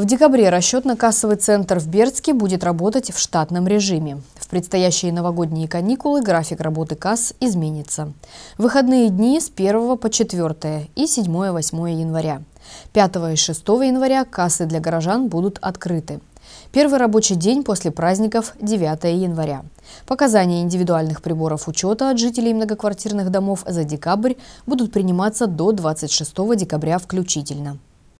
В декабре расчетно-кассовый центр в Бердске будет работать в штатном режиме. В предстоящие новогодние каникулы график работы касс изменится. Выходные дни с 1 по 4 и 7-8 января. 5 и 6 января кассы для горожан будут открыты. Первый рабочий день после праздников – 9 января. Показания индивидуальных приборов учета от жителей многоквартирных домов за декабрь будут приниматься до 26 декабря включительно.